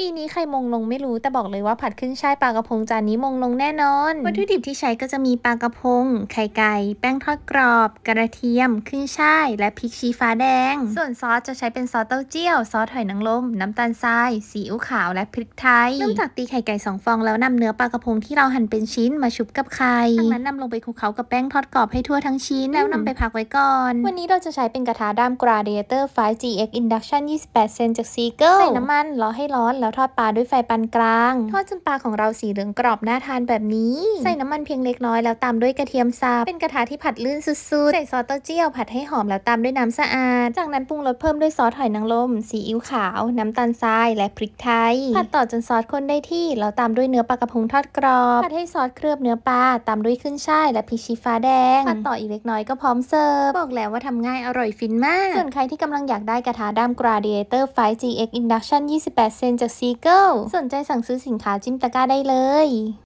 ปีนี้ใครมงลงไม่รู้ แต่บอกเลยว่าผัดขึ้นช่ายปลากระพงจานนี้มงลงแน่นอน วัตถุดิบที่ใช้ก็จะมีปลากระพง ไข่ไก่ แป้งทอดกรอบ กระเทียม ขึ้นช่ายและพริกชี้ฟ้าแดง ส่วนซอสจะใช้เป็นซอสเต้าเจี้ยว ซอสหอยนางรมน้ำตาลทรายซีอิ๊วขาวและพริกไทย เริ่มจากตีไข่ไก่สองฟอง แล้วนำเนื้อปลากระพงที่เราหั่นเป็นชิ้นมาชุบกับไข่จากนั้นนำลงไปคลุกเคล้ากับแป้งทอดกรอบให้ทั่วทั้งชิ้น แล้วนำไปพักไว้ก่อนวันนี้เราจะใช้เป็นกระทะด้ามราเดเตอร์5 GX Induction 28เซนจากซีเกิลใส่น้ำมันรอให้ร้อนแล้วราทอดปลาด้วยไฟปานกลาง ทอดจนปลาของเราสีเหลืองกรอบน่าทานแบบนี้ ใส่น้ำมันเพียงเล็กน้อยแล้วตามด้วยกระเทียมสับเป็นกระทะที่ผัดลื่นสุดๆ ใส่ซอสเต้าเจี้ยว ผัดให้หอม แล้วตามด้วยน้ำสะอาด จากนั้นปรุงรสเพิ่มด้วยซอสหอยนางรมซีอิ๊วขาว น้ำตาลทรายและพริกไทยผัดต่อจนซอสข้นได้ที่แล้วตามด้วยเนื้อปลากระพงทอดกรอบผัดให้ซอสเคลือบเนื้อปลาตามด้วยขึ้นช่ายและพริกชี้ฟ้าแดงผัดต่ออีกเล็กน้อยก็พร้อมเสิร์ฟบอกแล้วว่าทำง่ายอร่อยฟินมากส่วนใครที่กำลังอยากได้กระทะด้ามกราเดเตอร์ไฟ GX Induction 28เซนจากซีเกิลสนใจสั่งซื้อสินค้าจิมตะกร้าได้เลย